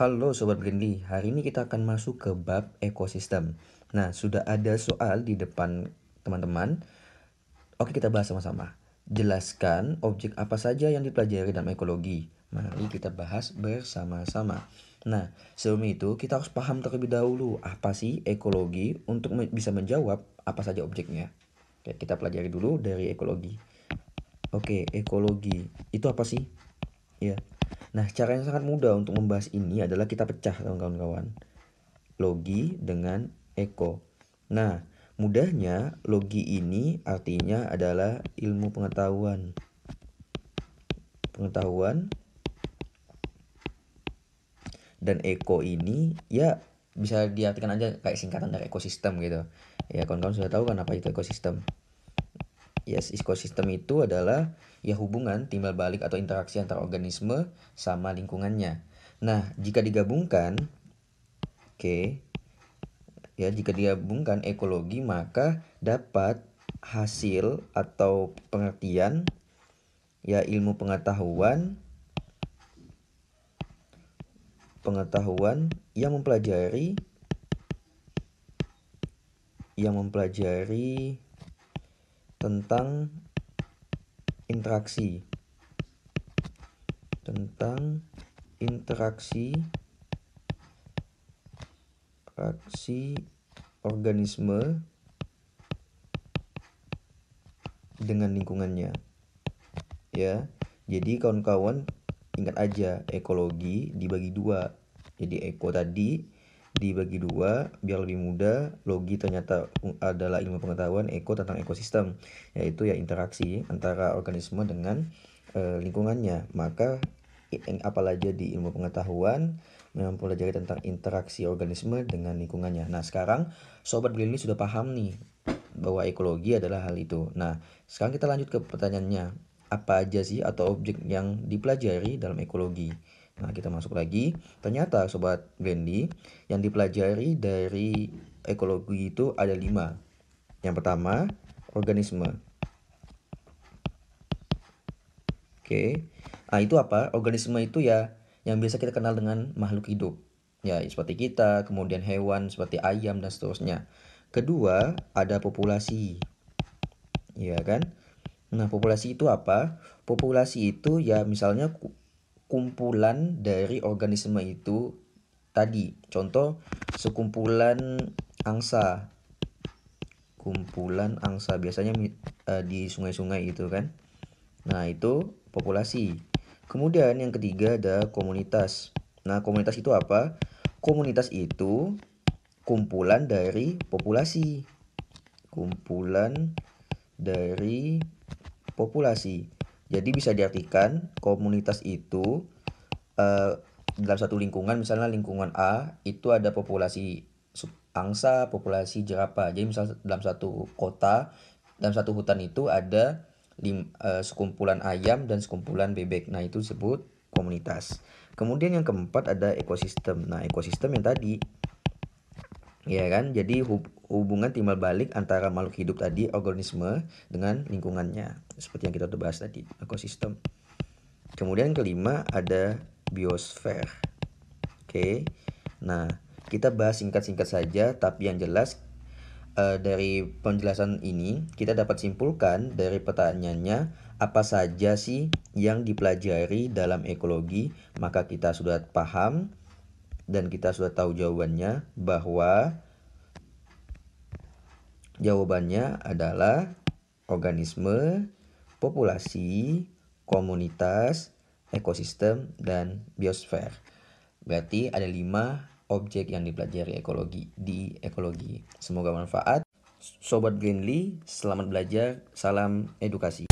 Halo Sobat Brindy. hari ini kita akan masuk ke bab ekosistem. Nah, sudah ada soal di depan teman-teman. Oke, kita bahas sama-sama. Jelaskan objek apa saja yang dipelajari dalam ekologi. Mari kita bahas bersama-sama. Nah, sebelum itu kita harus paham terlebih dahulu apa sih ekologi untuk bisa menjawab apa saja objeknya. Oke, kita pelajari dulu dari ekologi. Oke, ekologi itu apa sih? Ya, Nah, cara yang sangat mudah untuk membahas ini adalah kita pecah kawan-kawan. Logi dengan eko. Nah, mudahnya logi ini artinya adalah ilmu pengetahuan. Pengetahuan dan eko ini ya bisa diartikan aja kayak singkatan dari ekosistem gitu. Ya, kawan-kawan sudah tahu kan apa itu ekosistem. Yes, ekosistem itu adalah ya hubungan timbal balik atau interaksi antar organisme sama lingkungannya. Nah, jika digabungkan, oke, okay, ya jika digabungkan ekologi maka dapat hasil atau pengertian ya ilmu pengetahuan pengetahuan yang mempelajari yang mempelajari tentang interaksi tentang interaksi interaksi organisme dengan lingkungannya ya jadi kawan-kawan ingat aja ekologi dibagi dua jadi eko tadi dibagi dua biar lebih mudah logi ternyata uh, adalah ilmu pengetahuan eko tentang ekosistem yaitu ya interaksi antara organisme dengan e, lingkungannya maka apalagi di ilmu pengetahuan memang mempelajari tentang interaksi organisme dengan lingkungannya nah sekarang sobat beli ini sudah paham nih bahwa ekologi adalah hal itu nah sekarang kita lanjut ke pertanyaannya apa aja sih atau objek yang dipelajari dalam ekologi Nah, kita masuk lagi. Ternyata sobat Wendy, yang dipelajari dari ekologi itu ada lima. Yang pertama, organisme. Oke. Nah, itu apa? Organisme itu ya yang biasa kita kenal dengan makhluk hidup. Ya, seperti kita, kemudian hewan seperti ayam dan seterusnya. Kedua, ada populasi. Iya kan? Nah, populasi itu apa? Populasi itu ya misalnya kumpulan dari organisme itu tadi. Contoh sekumpulan angsa. Kumpulan angsa biasanya uh, di sungai-sungai itu kan. Nah, itu populasi. Kemudian yang ketiga ada komunitas. Nah, komunitas itu apa? Komunitas itu kumpulan dari populasi. Kumpulan dari populasi. Jadi bisa diartikan komunitas itu uh, dalam satu lingkungan, misalnya lingkungan A itu ada populasi angsa, populasi jerapah. Jadi misal dalam satu kota, dalam satu hutan itu ada lim, uh, sekumpulan ayam dan sekumpulan bebek. Nah itu disebut komunitas. Kemudian yang keempat ada ekosistem. Nah ekosistem yang tadi ya kan jadi hubungan timbal balik antara makhluk hidup tadi organisme dengan lingkungannya seperti yang kita udah bahas tadi ekosistem kemudian kelima ada biosfer oke nah kita bahas singkat-singkat saja tapi yang jelas uh, dari penjelasan ini kita dapat simpulkan dari pertanyaannya apa saja sih yang dipelajari dalam ekologi maka kita sudah paham dan kita sudah tahu jawabannya bahwa jawabannya adalah organisme, populasi, komunitas, ekosistem, dan biosfer. Berarti ada lima objek yang dipelajari ekologi di ekologi. Semoga bermanfaat. Sobat Greenly, selamat belajar, salam edukasi.